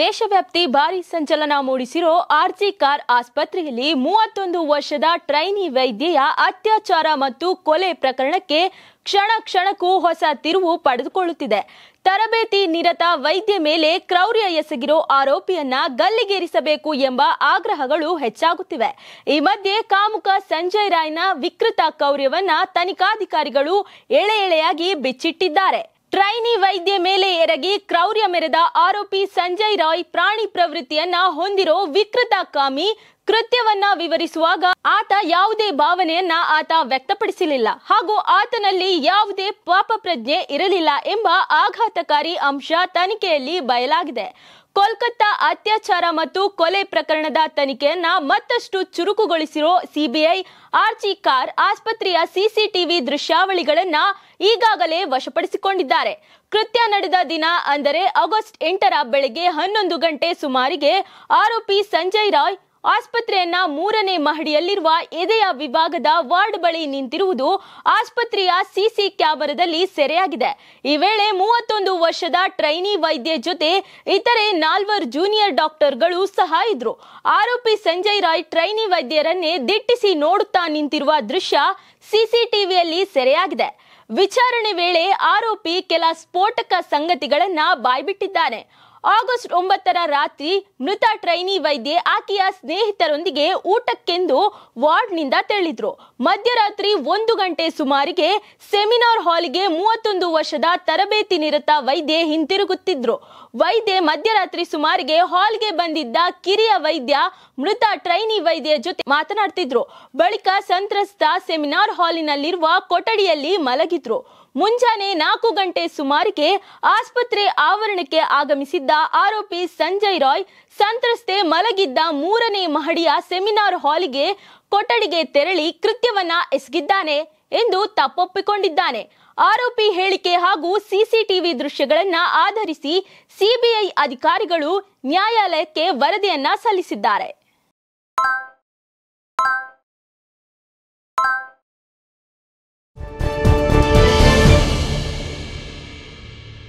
ದೇಶವ್ಯಾಪ್ತಿ ಭಾರಿ ಸಂಚಲನ ಮೂಡಿಸಿರೋ ಆರ್ಜಿ ಕಾರ್ ಆಸ್ಪತ್ರೆಯಲ್ಲಿ ಮೂವತ್ತೊಂದು ವರ್ಷದ ಟ್ರೈನಿ ವೈದ್ಯೆಯ ಅತ್ಯಾಚಾರ ಮತ್ತು ಕೊಲೆ ಪ್ರಕರಣಕ್ಕೆ ಕ್ಷಣ ಕ್ಷಣಕ್ಕೂ ಹೊಸ ತಿರುವು ಪಡೆದುಕೊಳ್ಳುತ್ತಿದೆ ತರಬೇತಿ ನಿರತ ವೈದ್ಯ ಮೇಲೆ ಕ್ರೌರ್ಯ ಎಸಗಿರೋ ಆರೋಪಿಯನ್ನ ಗಲ್ಲಿಗೇರಿಸಬೇಕು ಎಂಬ ಆಗ್ರಹಗಳು ಹೆಚ್ಚಾಗುತ್ತಿವೆ ಈ ಮಧ್ಯೆ ಕಾಮುಕ ಸಂಜಯ್ ರಾಯ್ನ ವಿಕೃತ ಕೌರ್ಯವನ್ನ ತನಿಖಾಧಿಕಾರಿಗಳು ಎಳೆ ಎಳೆಯಾಗಿ ಬಿಚ್ಚಿಟ್ಟಿದ್ದಾರೆ ಟ್ರೈನಿ ವೈದ್ಯ ಮೇಲೆ ಎರಗಿ ಕ್ರೌರ್ಯ ಮೆರೆದ ಆರೋಪಿ ಸಂಜಯ್ ರಾಯ್ ಪ್ರಾಣಿ ಪ್ರವೃತ್ತಿಯನ್ನ ಹೊಂದಿರೋ ವಿಕೃತ ಕಾಮಿ ಕೃತ್ಯವನ್ನ ವಿವರಿಸುವಾಗ ಆತ ಯಾವುದೇ ಭಾವನೆಯನ್ನ ಆತ ವ್ಯಕ್ತಪಡಿಸಲಿಲ್ಲ ಹಾಗೂ ಆತನಲ್ಲಿ ಯಾವುದೇ ಪಾಪ ಪ್ರಜ್ಞೆ ಇರಲಿಲ್ಲ ಎಂಬ ಆಘಾತಕಾರಿ ಅಂಶ ತನಿಖೆಯಲ್ಲಿ ಬಯಲಾಗಿದೆ ಕೋಲ್ಕತ್ತಾ ಅತ್ಯಾಚಾರ ಮತ್ತು ಕೊಲೆ ಪ್ರಕರಣದ ತನಿಖೆಯನ್ನ ಮತ್ತಷ್ಟು ಚುರುಕುಗೊಳಿಸಿರೋ ಸಿಬಿಐ ಆರ್ಜಿ ಕಾರ್ ಆಸ್ಪತ್ರೆಯ ಸಿಸಿಟಿವಿ ದೃಶ್ಯಾವಳಿಗಳನ್ನ ಈಗಾಗಲೇ ವಶಪಡಿಸಿಕೊಂಡಿದ್ದಾರೆ ಕೃತ್ಯ ನಡೆದ ದಿನ ಅಂದರೆ ಆಗಸ್ಟ್ ಎಂಟರ ಬೆಳಗ್ಗೆ ಹನ್ನೊಂದು ಗಂಟೆ ಸುಮಾರಿಗೆ ಆರೋಪಿ ಸಂಜಯ್ ರಾಯ್ ಆಸ್ಪತ್ರೆಯನ್ನ ಮೂರನೇ ಮಹಡಿಯಲ್ಲಿರುವ ಎದೆಯ ವಿಭಾಗದ ವಾರ್ಡ್ ಬಳಿ ನಿಂತಿರುವುದು ಆಸ್ಪತ್ರೆಯ ಸಿಸಿ ಕ್ಯಾಮೆರಾದಲ್ಲಿ ಸೆರೆಯಾಗಿದೆ ಈ ವೇಳೆ ಮೂವತ್ತೊಂದು ವರ್ಷದ ಟ್ರೈನಿ ವೈದ್ಯ ಜೊತೆ ಇತರೆ ನಾಲ್ವರು ಜೂನಿಯರ್ ಡಾಕ್ಟರ್ಗಳು ಸಹ ಇದ್ರು ಆರೋಪಿ ಸಂಜಯ್ ರಾಯ್ ಟ್ರೈನಿ ವೈದ್ಯರನ್ನೇ ದಿಟ್ಟಿಸಿ ನೋಡುತ್ತಾ ನಿಂತಿರುವ ದೃಶ್ಯ ಸಿಸಿಟಿವಿಯಲ್ಲಿ ಸೆರೆಯಾಗಿದೆ ವಿಚಾರಣೆ ವೇಳೆ ಆರೋಪಿ ಕೆಲ ಸ್ಫೋಟಕ ಸಂಗತಿಗಳನ್ನ ಬಾಯ್ಬಿಟ್ಟಿದ್ದಾನೆ ಆಗಸ್ಟ್ ಒಂಬತ್ತರ ರಾತ್ರಿ ಮೃತ ಟ್ರೈನಿ ವೈದ್ಯೆ ಆಕೆಯ ಸ್ನೇಹಿತರೊಂದಿಗೆ ಊಟಕ್ಕೆಂದು ವಾರ್ಡ್ನಿಂದ ತೆರಳಿದ್ರು ಮಧ್ಯರಾತ್ರಿ ಒಂದು ಗಂಟೆ ಸುಮಾರಿಗೆ ಸೆಮಿನಾರ್ ಹಾಲ್ಗೆ ಮೂವತ್ತೊಂದು ವರ್ಷದ ತರಬೇತಿ ನಿರತ ವೈದ್ಯೆ ಹಿಂತಿರುಗುತ್ತಿದ್ರು ವೈದ್ಯೆ ಮಧ್ಯರಾತ್ರಿ ಸುಮಾರಿಗೆ ಹಾಲ್ಗೆ ಬಂದಿದ್ದ ಕಿರಿಯ ವೈದ್ಯ ಮೃತ ಟ್ರೈನಿ ವೈದ್ಯ ಜೊತೆ ಮಾತನಾಡ್ತಿದ್ರು ಬಳಿಕ ಸಂತ್ರಸ್ತ ಸೆಮಿನಾರ್ ಹಾಲಿನಲ್ಲಿರುವ ಕೊಠಡಿಯಲ್ಲಿ ಮಲಗಿದ್ರು ಮುಂಜಾನೆ ನಾಲ್ಕು ಗಂಟೆ ಸುಮಾರಿಗೆ ಆಸ್ಪತ್ರೆ ಆವರಣಕ್ಕೆ ಆಗಮಿಸಿದ್ದ ಆರೋಪಿ ಸಂಜಯ್ ರಾಯ್ ಸಂತ್ರಸ್ತೆ ಮಲಗಿದ್ದ ಮೂರನೇ ಮಹಡಿಯ ಸೆಮಿನಾರ್ ಹಾಲಿಗೆ ಕೊಠಡಿಗೆ ತೆರಳಿ ಕೃತ್ಯವನ್ನ ಎಸಗಿದ್ದಾನೆ ಎಂದು ತಪ್ಪೊಪ್ಪಿಕೊಂಡಿದ್ದಾನೆ ಆರೋಪಿ ಹೇಳಿಕೆ ಹಾಗೂ ಸಿಸಿಟಿವಿ ದೃಶ್ಯಗಳನ್ನ ಆಧರಿಸಿ ಸಿಬಿಐ ಅಧಿಕಾರಿಗಳು ನ್ಯಾಯಾಲಯಕ್ಕೆ ವರದಿಯನ್ನ ಸಲ್ಲಿಸಿದ್ದಾರೆ